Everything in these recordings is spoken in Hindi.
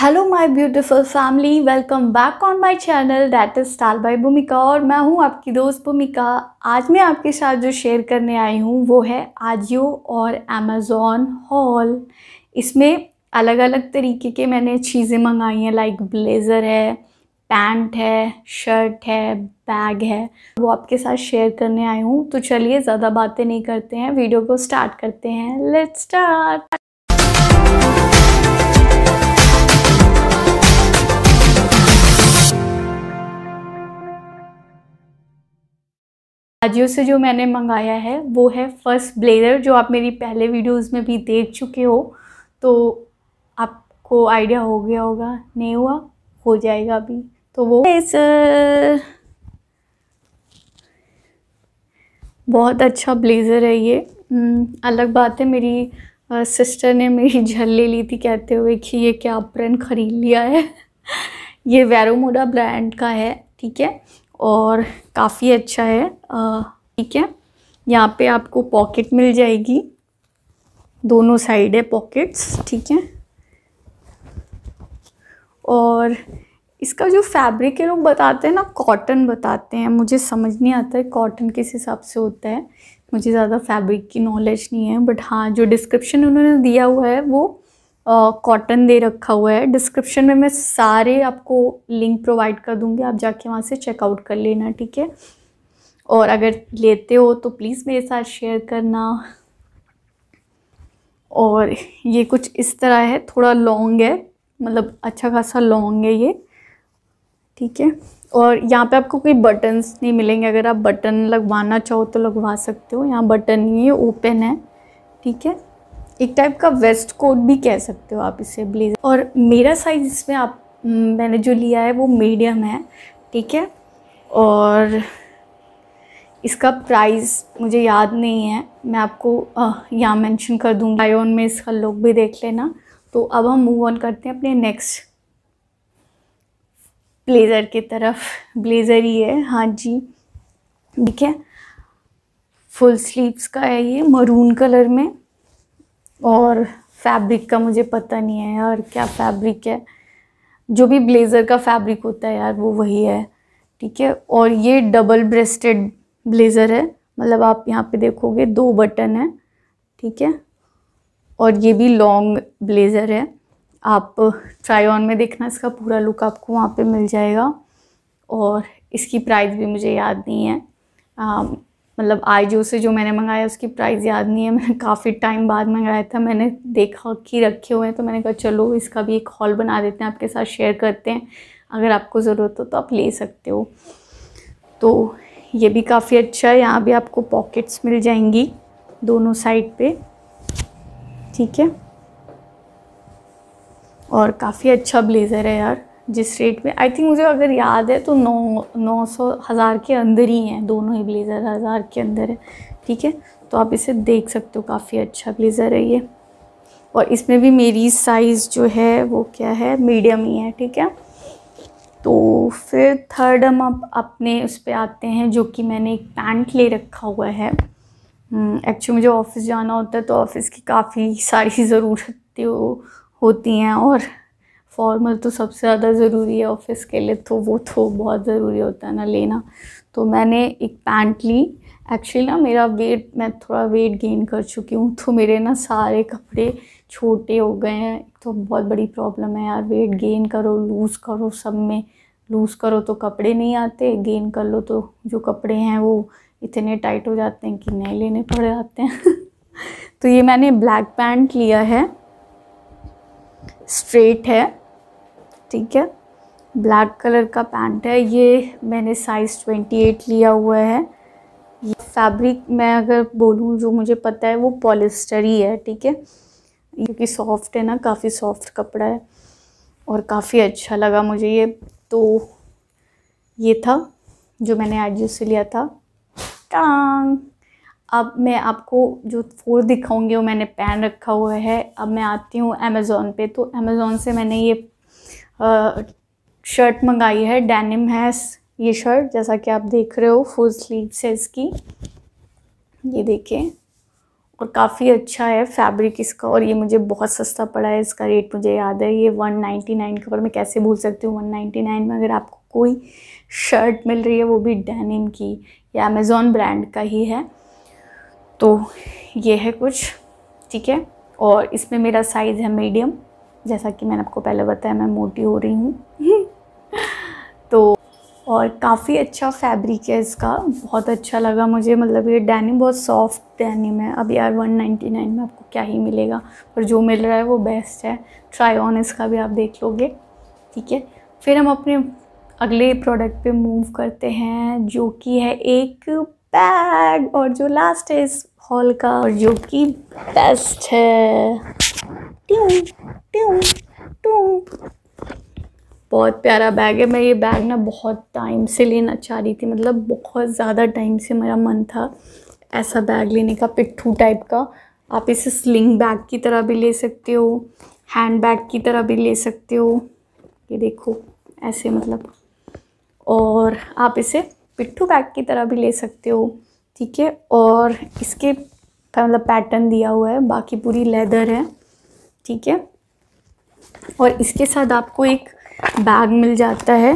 Hello my beautiful family welcome back on my channel that is style by Bhumika और मैं हूं आपकी दोस्त भूमिका आज मैं आपके साथ जो शेयर करने आई हूं वो है आजियो और अमेज़ोन हॉल इसमें अलग अलग तरीके के मैंने चीज़ें मंगाई हैं लाइक ब्लेज़र है पैंट है शर्ट है बैग है वो आपके साथ शेयर करने आई हूँ तो चलिए ज़्यादा बातें नहीं करते हैं वीडियो को स्टार्ट करते हैं लेट्स स्टार्ट अजियो से जो मैंने मंगाया है वो है फर्स्ट ब्लेजर जो आप मेरी पहले वीडियोस में भी देख चुके हो तो आपको आइडिया हो गया होगा नहीं हुआ हो जाएगा अभी तो वो uh, बहुत अच्छा ब्लेज़र है ये हम्म, अलग बात है मेरी सिस्टर uh, ने मेरी झल ले ली थी कहते हुए कि ये क्या ब्रांड ख़रीद लिया है ये वेरोमोडा ब्रांड का है ठीक है और काफ़ी अच्छा है ठीक है यहाँ पे आपको पॉकेट मिल जाएगी दोनों साइड है पॉकेट्स ठीक है और इसका जो फैब्रिक है लोग बताते हैं ना कॉटन बताते हैं मुझे समझ नहीं आता है कॉटन किस हिसाब से होता है मुझे ज़्यादा फैब्रिक की नॉलेज नहीं है बट हाँ जो डिस्क्रिप्शन उन्होंने दिया हुआ है वो कॉटन दे रखा हुआ है डिस्क्रिप्शन में मैं सारे आपको लिंक प्रोवाइड कर दूँगी आप जाके वहाँ से चेकआउट कर लेना ठीक है और अगर लेते हो तो प्लीज़ मेरे साथ शेयर करना और ये कुछ इस तरह है थोड़ा लॉन्ग है मतलब अच्छा खासा लॉन्ग है ये ठीक है और यहाँ पे आपको कोई बटन्स नहीं मिलेंगे अगर आप बटन लगवाना चाहो तो लगवा सकते हो यहाँ बटन नहीं है ओपन है ठीक है एक टाइप का वेस्ट कोट भी कह सकते हो आप इसे ब्लेजर और मेरा साइज़ इसमें आप हम्म, मैंने जो लिया है वो मीडियम है ठीक है और इसका प्राइस मुझे याद नहीं है मैं आपको यहाँ मेंशन कर दूँगी आई में इसका लुक भी देख लेना तो अब हम मूव ऑन करते हैं अपने नेक्स्ट ब्लेज़र की तरफ ब्लेज़र ही है हाँ जी ठीक है फुल स्लीव्स का है ये मरून कलर में और फैब्रिक का मुझे पता नहीं है यार क्या फैब्रिक है जो भी ब्लेज़र का फैब्रिक होता है यार वो वही है ठीक है और ये डबल ब्रेस्टेड ब्लेज़र है मतलब आप यहाँ पे देखोगे दो बटन है ठीक है और ये भी लॉन्ग ब्लेज़र है आप ट्राई ऑन में देखना इसका पूरा लुक आपको वहाँ पे मिल जाएगा और इसकी प्राइस भी मुझे याद नहीं है um, मतलब जो से जो मैंने मंगाया उसकी प्राइस याद नहीं है मैंने काफ़ी टाइम बाद मंगाया था मैंने देखा कि रखे हुए हैं तो मैंने कहा चलो इसका भी एक हॉल बना देते हैं आपके साथ शेयर करते हैं अगर आपको ज़रूरत हो तो आप ले सकते हो तो ये भी काफ़ी अच्छा है यहाँ भी आपको पॉकेट्स मिल जाएंगी दोनों साइड पे ठीक है और काफ़ी अच्छा ब्लेज़र है यार जिस रेट में आई थिंक मुझे अगर याद है तो नौ नौ सौ हज़ार के अंदर ही हैं दोनों ही ब्लेज़र हज़ार के अंदर है ठीक है तो आप इसे देख सकते हो काफ़ी अच्छा ब्लेज़र है ये और इसमें भी मेरी साइज़ जो है वो क्या है मीडियम ही है ठीक है तो फिर थर्ड हम आप अपने उस पर आते हैं जो कि मैंने एक पैंट ले रखा हुआ है एक्चुअली हम्म, मुझे ऑफ़िस जाना होता है तो ऑफ़िस की काफ़ी सारी ज़रूरतें होती हैं और फॉर्मल तो सबसे ज़्यादा ज़रूरी है ऑफिस के लिए तो वो तो बहुत ज़रूरी होता है ना लेना तो मैंने एक पैंट ली एक्चुअली ना मेरा वेट मैं थोड़ा वेट गेन कर चुकी हूँ तो मेरे ना सारे कपड़े छोटे हो गए हैं तो बहुत बड़ी प्रॉब्लम है यार वेट गेन करो लूज़ करो सब में लूज़ करो तो कपड़े नहीं आते गेन कर लो तो जो कपड़े हैं वो इतने टाइट हो जाते हैं कि नहीं लेने पड़ जाते हैं तो ये मैंने ब्लैक पैंट लिया है स्ट्रेट है ठीक है ब्लैक कलर का पैंट है ये मैंने साइज़ ट्वेंटी एट लिया हुआ है ये फैब्रिक मैं अगर बोलूँ जो मुझे पता है वो पॉलिस्टर ही है ठीक है क्योंकि सॉफ्ट है ना काफ़ी सॉफ्ट कपड़ा है और काफ़ी अच्छा लगा मुझे ये तो ये था जो मैंने आज से लिया था टांग अब मैं आपको जो फोर दिखाऊंगी वो मैंने पैन रखा हुआ है अब मैं आती हूँ अमेज़ोन पे तो अमेज़ोन से मैंने ये शर्ट मंगाई है डेनिम है ये शर्ट जैसा कि आप देख रहे हो फुल स्लीव है इसकी ये देखें और काफ़ी अच्छा है फैब्रिक इसका और ये मुझे बहुत सस्ता पड़ा है इसका रेट मुझे याद है ये वन नाइन्टी नाइन का मैं कैसे भूल सकती हूँ वन नाइन्टी नाइन में अगर आपको कोई शर्ट मिल रही है वो भी डेनिम की या अमेज़ोन ब्रांड का ही है तो ये है कुछ ठीक है और इसमें मेरा साइज़ है मीडियम जैसा कि मैंने आपको पहले बताया मैं मोटी हो रही हूँ तो और काफ़ी अच्छा फैब्रिक है इसका बहुत अच्छा लगा मुझे मतलब ये डैनिम बहुत सॉफ्ट डैनिम है अब यार 199 में आपको क्या ही मिलेगा और जो मिल रहा है वो बेस्ट है ट्राई ऑन इसका भी आप देख लोगे ठीक है फिर हम अपने अगले प्रोडक्ट पे मूव करते हैं जो कि है एक बैग और जो लास्ट है इस हॉल का और जो कि बेस्ट है बहुत प्यारा बैग है मैं ये बैग ना बहुत टाइम से लेना चाह रही थी मतलब बहुत ज़्यादा टाइम से मेरा मन था ऐसा बैग लेने का पिट्ठू टाइप का आप इसे स्लिंग बैग की तरह भी ले सकते हो हैंड बैग की तरह भी ले सकते हो ये देखो ऐसे मतलब और आप इसे पिट्ठू बैग की तरह भी ले सकते हो ठीक है और इसके मतलब पैटर्न दिया हुआ है बाकी पूरी लेदर है ठीक है और इसके साथ आपको एक बैग मिल जाता है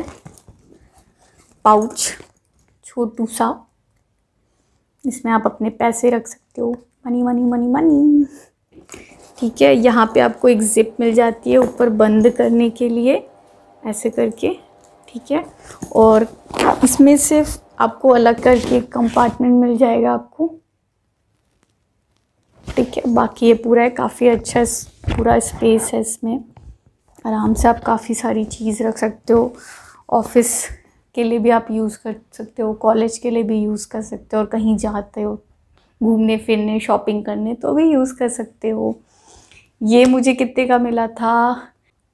पाउच छोटू सा इसमें आप अपने पैसे रख सकते हो मनी मनी मनी मनी ठीक है यहाँ पे आपको एक जिप मिल जाती है ऊपर बंद करने के लिए ऐसे करके ठीक है और इसमें सिर्फ आपको अलग करके एक कंपार्टमेंट मिल जाएगा आपको ठीक है बाकी ये पूरा है काफ़ी अच्छा पूरा स्पेस है इसमें आराम से आप काफ़ी सारी चीज़ रख सकते हो ऑफिस के लिए भी आप यूज़ कर सकते हो कॉलेज के लिए भी यूज़ कर सकते हो और कहीं जाते हो घूमने फिरने शॉपिंग करने तो भी यूज़ कर सकते हो ये मुझे कितने का मिला था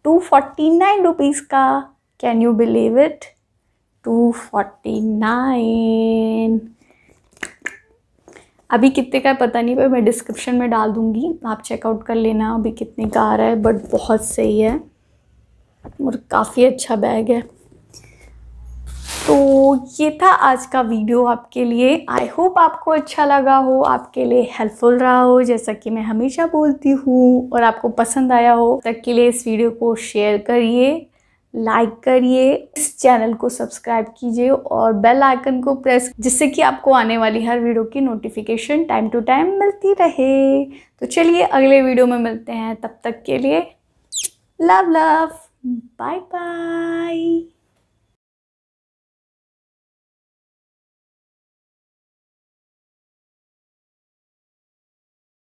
टू फोर्टी नाइन रुपीज़ का can you believe it two forty nine अभी कितने का है पता नहीं पर मैं डिस्क्रिप्शन में डाल दूँगी आप चेकआउट कर लेना अभी कितने का आ रहा है बट बहुत सही है और काफ़ी अच्छा बैग है तो ये था आज का वीडियो आपके लिए आई होप आपको अच्छा लगा हो आपके लिए हेल्पफुल रहा हो जैसा कि मैं हमेशा बोलती हूँ और आपको पसंद आया हो तक के लिए इस वीडियो को शेयर करिए लाइक करिए इस चैनल को सब्सक्राइब कीजिए और बेल आइकन को प्रेस जिससे कि आपको आने वाली हर वीडियो की नोटिफिकेशन टाइम टू टाइम मिलती रहे तो चलिए अगले वीडियो में मिलते हैं तब तक के लिए लव लव Bye bye.